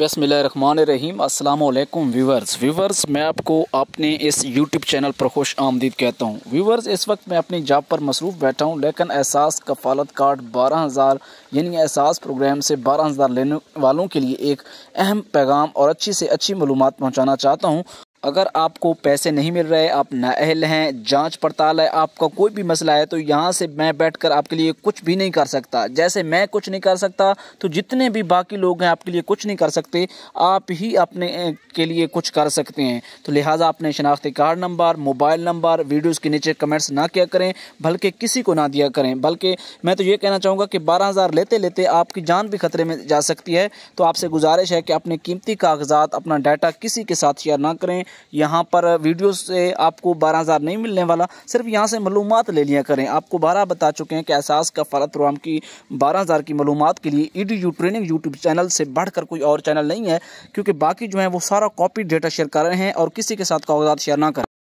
बसमिलीम अल्लाम viewers viewers मैं आपको अपने इस यूट्यूब चैनल पर खुश आमदीद कहता हूँ व्यूवर्स इस वक्त मैं अपनी जॉब पर मसरूफ़ बैठा हूँ लेकिन एहसास कफालत कार्ड बारह हज़ार यानी एहसास प्रोग्राम से बारह हज़ार लेने वालों के लिए एक अहम पैगाम और अच्छी से अच्छी मालूम पहुँचाना चाहता हूँ अगर आपको पैसे नहीं मिल रहे आप नाअहल हैं जांच पड़ताल है आपका कोई भी मसला है तो यहाँ से मैं बैठकर आपके लिए कुछ भी नहीं कर सकता जैसे मैं कुछ नहीं कर सकता तो जितने भी बाकी लोग हैं आपके लिए कुछ नहीं कर सकते आप ही अपने के लिए कुछ कर सकते हैं तो लिहाजा अपने शनाख्ती card number mobile number videos के नीचे कमेंट्स ना किया करें बल्कि किसी को ना दिया करें बल्कि मैं तो ये कहना चाहूँगा कि बारह लेते लेते आपकी जान भी खतरे में जा सकती है तो आपसे गुजारिश है कि अपने कीमती कागजात अपना डाटा किसी के साथ शेयर ना करें यहाँ पर वीडियो से आपको बारह हज़ार नहीं मिलने वाला सिर्फ यहाँ से मालूम ले लिया करें आपको बारह बता चुके हैं कि एहसास का फ़रत राम की बारह हज़ार की मालूम के लिए E D U training YouTube channel से बढ़कर कोई और चैनल नहीं है क्योंकि बाकी जो है वो सारा कॉपी डेटा शेयर कर रहे हैं और किसी के साथ कागजात शेयर ना करें